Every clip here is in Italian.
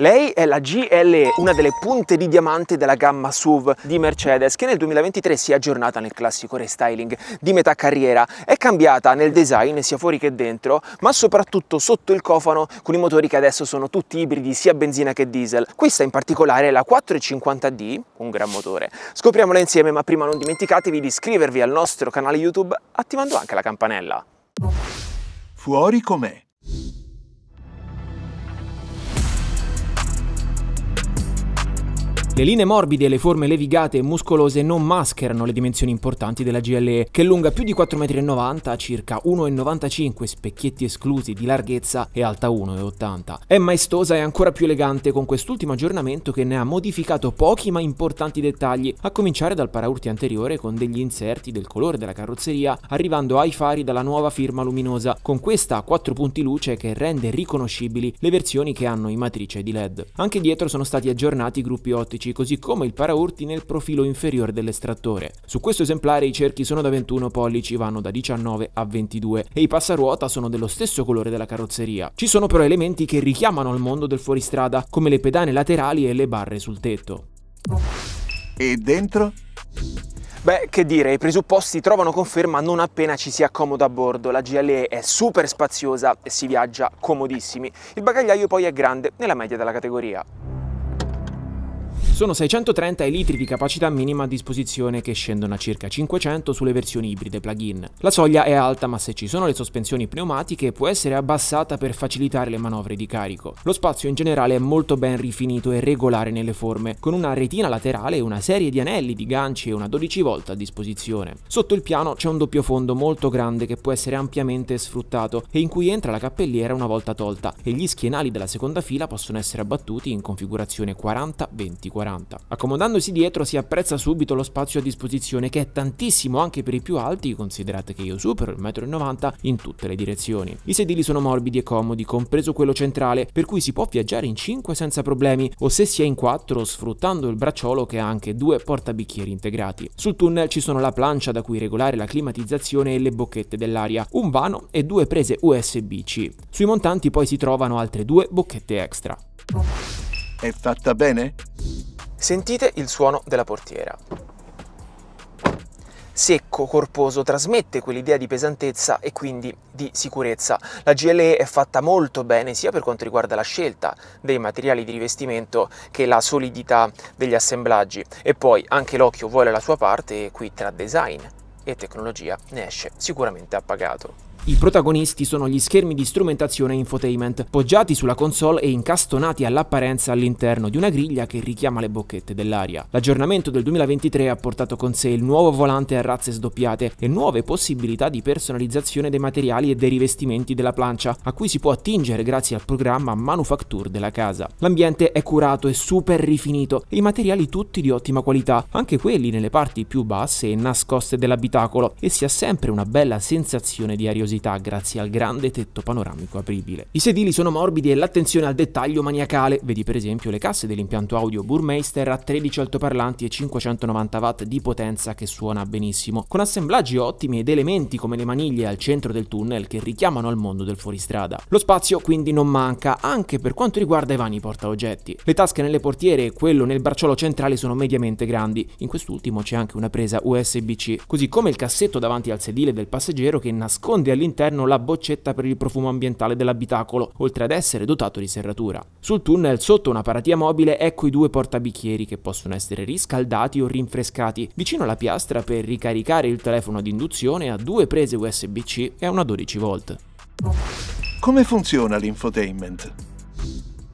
Lei è la GLE, una delle punte di diamante della gamma SUV di Mercedes che nel 2023 si è aggiornata nel classico restyling di metà carriera, è cambiata nel design sia fuori che dentro, ma soprattutto sotto il cofano con i motori che adesso sono tutti ibridi sia benzina che diesel. Questa in particolare è la 450D, un gran motore. Scopriamola insieme, ma prima non dimenticatevi di iscrivervi al nostro canale YouTube attivando anche la campanella. Fuori com'è. Le linee morbide e le forme levigate e muscolose non mascherano le dimensioni importanti della GLE, che è lunga più di 4,90 m, circa 1,95 m, specchietti esclusi di larghezza e alta 1,80. È maestosa e ancora più elegante con quest'ultimo aggiornamento che ne ha modificato pochi ma importanti dettagli, a cominciare dal paraurti anteriore con degli inserti del colore della carrozzeria, arrivando ai fari dalla nuova firma luminosa, con questa a 4 punti luce che rende riconoscibili le versioni che hanno in matrice di LED. Anche dietro sono stati aggiornati i gruppi ottici 12 così come il paraurti nel profilo inferiore dell'estrattore. Su questo esemplare i cerchi sono da 21 pollici, vanno da 19 a 22 e i passaruota sono dello stesso colore della carrozzeria. Ci sono però elementi che richiamano al mondo del fuoristrada come le pedane laterali e le barre sul tetto. E dentro? Beh, che dire, i presupposti trovano conferma non appena ci si accomoda a bordo. La GLE è super spaziosa e si viaggia comodissimi. Il bagagliaio poi è grande, nella media della categoria. Sono 630 i litri di capacità minima a disposizione che scendono a circa 500 sulle versioni ibride plug-in. La soglia è alta ma se ci sono le sospensioni pneumatiche può essere abbassata per facilitare le manovre di carico. Lo spazio in generale è molto ben rifinito e regolare nelle forme, con una retina laterale e una serie di anelli, di ganci e una 12 volt a disposizione. Sotto il piano c'è un doppio fondo molto grande che può essere ampiamente sfruttato e in cui entra la cappelliera una volta tolta e gli schienali della seconda fila possono essere abbattuti in configurazione 40-20-40. 40. Accomodandosi dietro si apprezza subito lo spazio a disposizione che è tantissimo anche per i più alti, considerate che io supero il 1,90 m in tutte le direzioni. I sedili sono morbidi e comodi, compreso quello centrale, per cui si può viaggiare in 5 senza problemi o se si è in 4 sfruttando il bracciolo che ha anche due portabicchieri integrati. Sul tunnel ci sono la plancia da cui regolare la climatizzazione e le bocchette dell'aria, un vano e due prese USB-C. Sui montanti poi si trovano altre due bocchette extra. È fatta bene? Sentite il suono della portiera. Secco, corposo, trasmette quell'idea di pesantezza e quindi di sicurezza. La GLE è fatta molto bene sia per quanto riguarda la scelta dei materiali di rivestimento che la solidità degli assemblaggi e poi anche l'occhio vuole la sua parte e qui tra design e tecnologia ne esce sicuramente appagato. I protagonisti sono gli schermi di strumentazione infotainment, poggiati sulla console e incastonati all'apparenza all'interno di una griglia che richiama le bocchette dell'aria. L'aggiornamento del 2023 ha portato con sé il nuovo volante a razze sdoppiate e nuove possibilità di personalizzazione dei materiali e dei rivestimenti della plancia, a cui si può attingere grazie al programma Manufacture della casa. L'ambiente è curato e super rifinito, e i materiali tutti di ottima qualità, anche quelli nelle parti più basse e nascoste dell'abitacolo, e si ha sempre una bella sensazione di aerosità luminosità grazie al grande tetto panoramico apribile. I sedili sono morbidi e l'attenzione al dettaglio maniacale, vedi per esempio le casse dell'impianto audio Burmeister a 13 altoparlanti e 590 watt di potenza che suona benissimo, con assemblaggi ottimi ed elementi come le maniglie al centro del tunnel che richiamano al mondo del fuoristrada. Lo spazio quindi non manca, anche per quanto riguarda i vani portaoggetti. Le tasche nelle portiere e quello nel bracciolo centrale sono mediamente grandi, in quest'ultimo c'è anche una presa USB-C, così come il cassetto davanti al sedile del passeggero che nasconde all'interno la boccetta per il profumo ambientale dell'abitacolo, oltre ad essere dotato di serratura. Sul tunnel, sotto una paratia mobile, ecco i due portabicchieri che possono essere riscaldati o rinfrescati. Vicino alla piastra per ricaricare il telefono ad induzione a due prese USB-C e una 12V. Come funziona l'infotainment?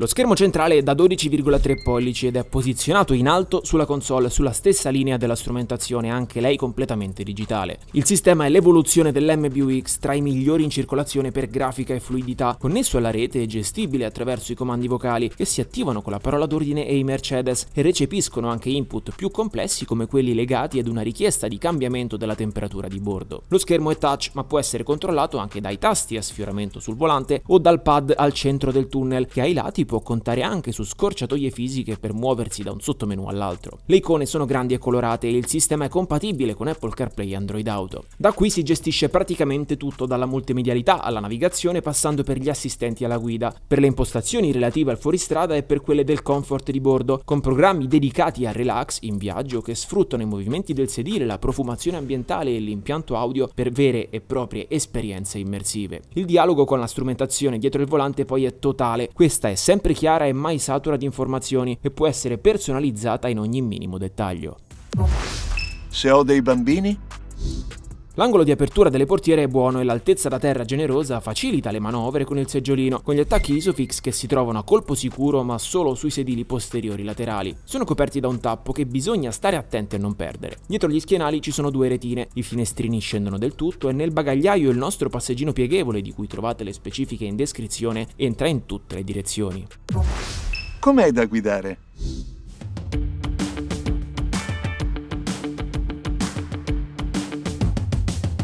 Lo schermo centrale è da 12,3 pollici ed è posizionato in alto sulla console sulla stessa linea della strumentazione, anche lei completamente digitale. Il sistema è l'evoluzione dell'MBUX tra i migliori in circolazione per grafica e fluidità, connesso alla rete e gestibile attraverso i comandi vocali che si attivano con la parola d'ordine e i Mercedes e recepiscono anche input più complessi come quelli legati ad una richiesta di cambiamento della temperatura di bordo. Lo schermo è touch ma può essere controllato anche dai tasti a sfioramento sul volante o dal pad al centro del tunnel che ai lati può contare anche su scorciatoie fisiche per muoversi da un sottomenu all'altro. Le icone sono grandi e colorate e il sistema è compatibile con Apple CarPlay e Android Auto. Da qui si gestisce praticamente tutto dalla multimedialità alla navigazione passando per gli assistenti alla guida, per le impostazioni relative al fuoristrada e per quelle del comfort di bordo, con programmi dedicati al relax in viaggio che sfruttano i movimenti del sedile, la profumazione ambientale e l'impianto audio per vere e proprie esperienze immersive. Il dialogo con la strumentazione dietro il volante poi è totale, questa è sempre sempre chiara e mai satura di informazioni e può essere personalizzata in ogni minimo dettaglio. Se ho dei bambini, L'angolo di apertura delle portiere è buono e l'altezza da terra generosa facilita le manovre con il seggiolino, con gli attacchi Isofix che si trovano a colpo sicuro ma solo sui sedili posteriori laterali. Sono coperti da un tappo che bisogna stare attenti a non perdere. Dietro gli schienali ci sono due retine, i finestrini scendono del tutto e nel bagagliaio il nostro passeggino pieghevole di cui trovate le specifiche in descrizione entra in tutte le direzioni. Com'è da guidare?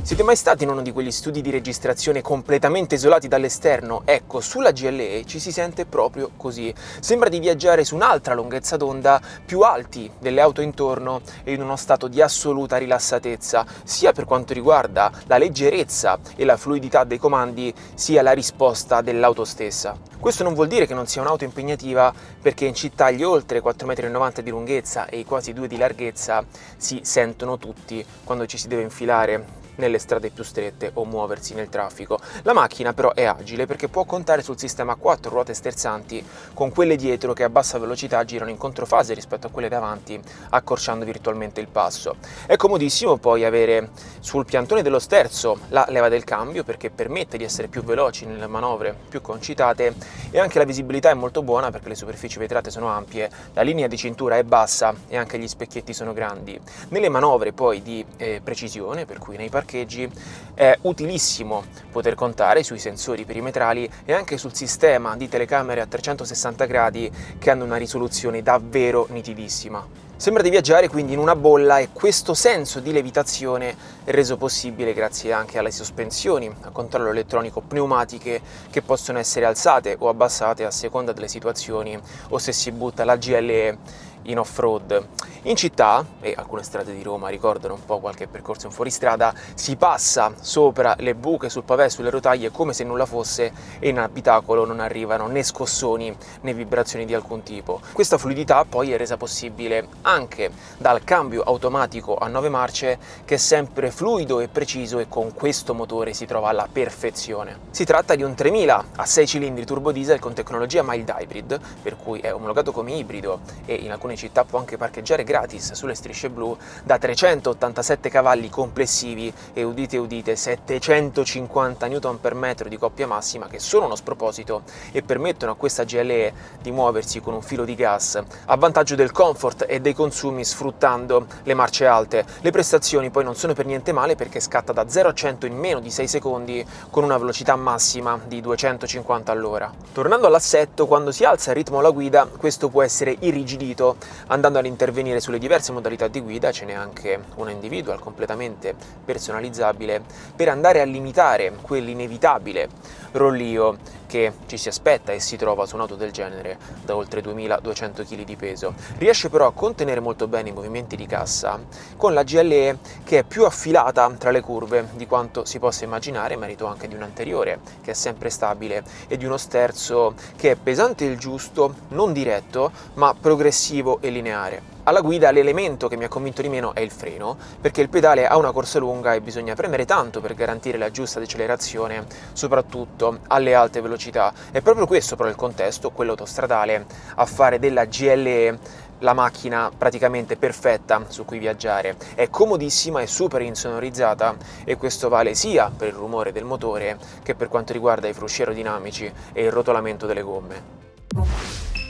Siete mai stati in uno di quegli studi di registrazione completamente isolati dall'esterno? Ecco, sulla GLE ci si sente proprio così. Sembra di viaggiare su un'altra lunghezza d'onda più alti delle auto intorno e in uno stato di assoluta rilassatezza, sia per quanto riguarda la leggerezza e la fluidità dei comandi, sia la risposta dell'auto stessa. Questo non vuol dire che non sia un'auto impegnativa perché in città gli oltre 4,90 m di lunghezza e i quasi 2 di larghezza si sentono tutti quando ci si deve infilare nelle strade più strette o muoversi nel traffico. La macchina però è agile perché può contare sul sistema a quattro ruote sterzanti con quelle dietro che a bassa velocità girano in controfase rispetto a quelle davanti accorciando virtualmente il passo. È comodissimo poi avere sul piantone dello sterzo la leva del cambio perché permette di essere più veloci nelle manovre più concitate e anche la visibilità è molto buona perché le superfici vetrate sono ampie, la linea di cintura è bassa e anche gli specchietti sono grandi. Nelle manovre poi di eh, precisione per cui nei parcheggi parcheggi. È utilissimo poter contare sui sensori perimetrali e anche sul sistema di telecamere a 360 gradi che hanno una risoluzione davvero nitidissima. Sembra di viaggiare quindi in una bolla e questo senso di levitazione è reso possibile grazie anche alle sospensioni, a controllo elettronico pneumatiche che possono essere alzate o abbassate a seconda delle situazioni o se si butta la GLE in off-road. In città, e alcune strade di Roma ricordano un po' qualche percorso in fuoristrada, si passa sopra le buche sul pavè, sulle rotaie come se nulla fosse e in abitacolo non arrivano né scossoni né vibrazioni di alcun tipo. Questa fluidità poi è resa possibile anche dal cambio automatico a 9 marce che è sempre fluido e preciso e con questo motore si trova alla perfezione. Si tratta di un 3000 a 6 cilindri turbo diesel con tecnologia mild hybrid, per cui è omologato come ibrido e in alcune città può anche parcheggiare gratis sulle strisce blu da 387 cavalli complessivi e udite udite 750 Nm di coppia massima che sono uno sproposito e permettono a questa GLE di muoversi con un filo di gas a vantaggio del comfort e dei consumi sfruttando le marce alte. Le prestazioni poi non sono per niente male perché scatta da 0 a 100 in meno di 6 secondi con una velocità massima di 250 all'ora. Tornando all'assetto, quando si alza il ritmo alla guida questo può essere irrigidito andando ad intervenire sulle diverse modalità di guida, ce n'è anche una individual completamente personalizzabile, per andare a limitare quell'inevitabile rollio che ci si aspetta e si trova su un'auto del genere da oltre 2200 kg di peso. Riesce però a contenere molto bene i movimenti di cassa con la GLE che è più affilata tra le curve di quanto si possa immaginare, merito anche di un anteriore che è sempre stabile e di uno sterzo che è pesante il giusto, non diretto, ma progressivo e lineare. Alla guida l'elemento che mi ha convinto di meno è il freno, perché il pedale ha una corsa lunga e bisogna premere tanto per garantire la giusta decelerazione, soprattutto alle alte velocità. È proprio questo però il contesto, quello autostradale, a fare della GLE la macchina praticamente perfetta su cui viaggiare. È comodissima e super insonorizzata e questo vale sia per il rumore del motore che per quanto riguarda i frusci aerodinamici e il rotolamento delle gomme.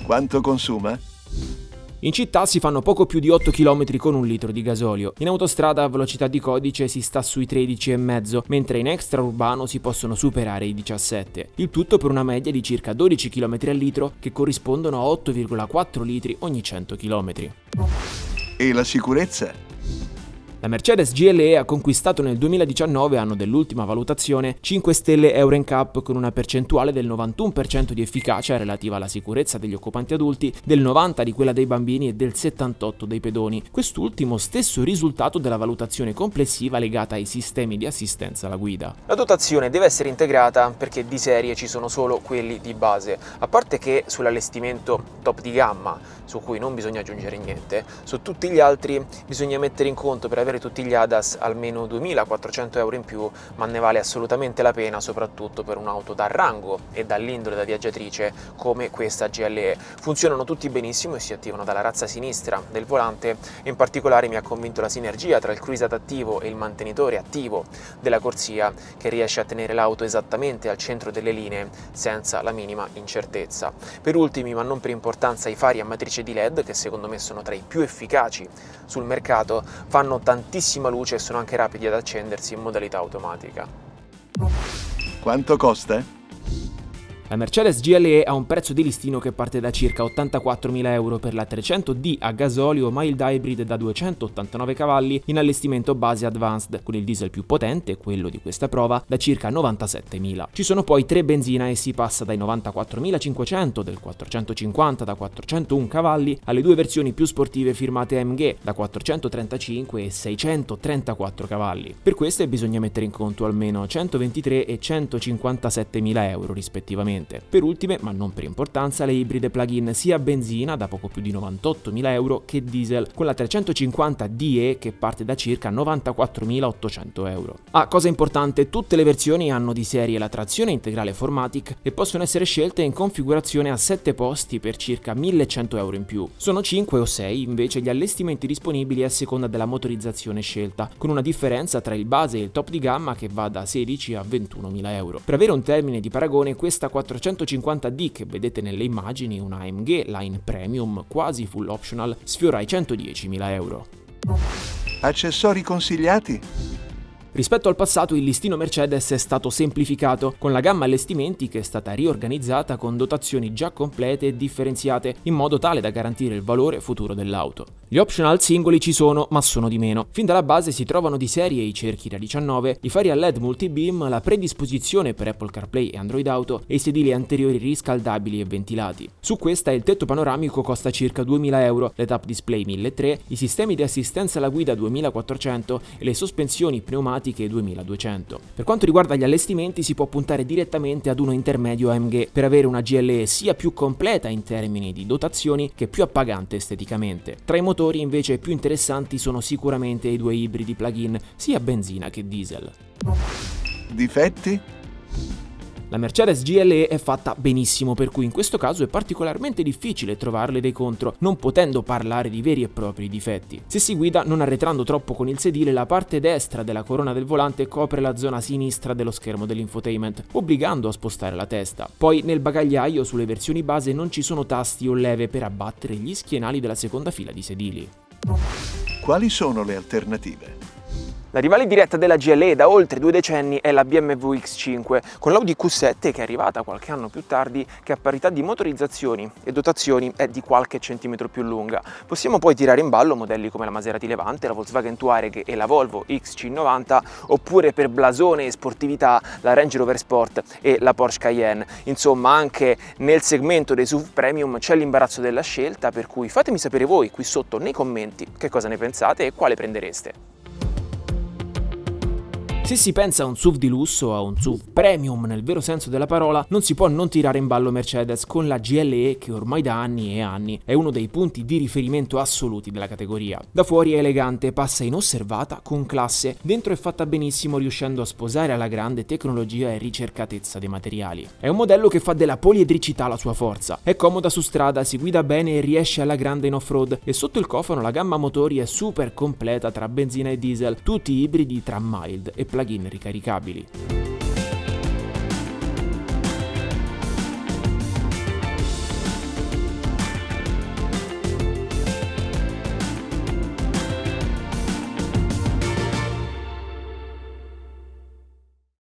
Quanto consuma? In città si fanno poco più di 8 km con un litro di gasolio. In autostrada a velocità di codice si sta sui 13,5, mentre in extraurbano si possono superare i 17. Il tutto per una media di circa 12 km al litro che corrispondono a 8,4 litri ogni 100 km. E la sicurezza? La Mercedes GLE ha conquistato nel 2019, anno dell'ultima valutazione, 5 stelle Euro NCAP con una percentuale del 91% di efficacia relativa alla sicurezza degli occupanti adulti, del 90% di quella dei bambini e del 78% dei pedoni. Quest'ultimo stesso risultato della valutazione complessiva legata ai sistemi di assistenza alla guida. La dotazione deve essere integrata perché di serie ci sono solo quelli di base, a parte che sull'allestimento top di gamma, su cui non bisogna aggiungere niente, su tutti gli altri bisogna mettere in conto per avere comprare tutti gli ADAS almeno 2400 euro in più, ma ne vale assolutamente la pena soprattutto per un'auto dal rango e dall'indole da viaggiatrice come questa GLE. Funzionano tutti benissimo e si attivano dalla razza sinistra del volante e in particolare mi ha convinto la sinergia tra il cruise adattivo e il mantenitore attivo della corsia che riesce a tenere l'auto esattamente al centro delle linee senza la minima incertezza. Per ultimi ma non per importanza i fari a matrice di LED che secondo me sono tra i più efficaci sul mercato fanno tantissimo tantissima luce e sono anche rapidi ad accendersi in modalità automatica. Quanto costa? La Mercedes GLE ha un prezzo di listino che parte da circa 84.000 euro per la 300D a gasolio mild hybrid da 289 cavalli in allestimento base advanced, con il diesel più potente, quello di questa prova, da circa 97.000. Ci sono poi tre benzina e si passa dai 94.500 del 450 da 401 cavalli alle due versioni più sportive firmate MG da 435 e 634 cavalli. Per queste bisogna mettere in conto almeno 123 e 157.000 euro rispettivamente completamente. Per ultime, ma non per importanza, le ibride plug-in sia benzina da poco più di 98.000 euro che diesel con la 350 DE che parte da circa 94.800 euro. Ah, cosa importante, tutte le versioni hanno di serie la trazione integrale Formatic e possono essere scelte in configurazione a 7 posti per circa 1.100 euro in più. Sono 5 o 6 invece gli allestimenti disponibili a seconda della motorizzazione scelta, con una differenza tra il base e il top di gamma che va da 16 a 21.000 euro. Per avere un termine di paragone, questa 4 450D che vedete nelle immagini, una AMG Line Premium quasi full optional, sfiora i 110.000 euro. Accessori consigliati? Rispetto al passato il listino Mercedes è stato semplificato, con la gamma allestimenti che è stata riorganizzata con dotazioni già complete e differenziate, in modo tale da garantire il valore futuro dell'auto. Gli optional singoli ci sono, ma sono di meno. Fin dalla base si trovano di serie i cerchi da 19, i fari a LED multibeam, la predisposizione per Apple CarPlay e Android Auto e i sedili anteriori riscaldabili e ventilati. Su questa il tetto panoramico costa circa 2000 euro, le display 1300, i sistemi di assistenza alla guida 2400 e le sospensioni pneumatiche automatiche 2200. Per quanto riguarda gli allestimenti si può puntare direttamente ad uno intermedio AMG per avere una GLE sia più completa in termini di dotazioni che più appagante esteticamente. Tra i motori invece più interessanti sono sicuramente i due ibridi plug-in, sia benzina che diesel. Difetti? La Mercedes GLE è fatta benissimo, per cui in questo caso è particolarmente difficile trovarle dei contro, non potendo parlare di veri e propri difetti. Se si guida non arretrando troppo con il sedile, la parte destra della corona del volante copre la zona sinistra dello schermo dell'infotainment, obbligando a spostare la testa. Poi nel bagagliaio sulle versioni base non ci sono tasti o leve per abbattere gli schienali della seconda fila di sedili. Quali sono le alternative? La rivale diretta della GLE da oltre due decenni è la BMW X5, con l'Audi Q7 che è arrivata qualche anno più tardi, che a parità di motorizzazioni e dotazioni è di qualche centimetro più lunga. Possiamo poi tirare in ballo modelli come la Maserati Levante, la Volkswagen Touareg e la Volvo XC90, oppure per blasone e sportività la Range Rover Sport e la Porsche Cayenne. Insomma, anche nel segmento dei SUV premium c'è l'imbarazzo della scelta, per cui fatemi sapere voi qui sotto nei commenti che cosa ne pensate e quale prendereste. Se si pensa a un SUV di lusso, a un SUV premium nel vero senso della parola, non si può non tirare in ballo Mercedes con la GLE che ormai da anni e anni è uno dei punti di riferimento assoluti della categoria. Da fuori è elegante, passa inosservata, con classe, dentro è fatta benissimo riuscendo a sposare alla grande tecnologia e ricercatezza dei materiali. È un modello che fa della poliedricità la sua forza, è comoda su strada, si guida bene e riesce alla grande in off-road e sotto il cofano la gamma motori è super completa tra benzina e diesel, tutti ibridi tra mild e plug plugin ricaricabili.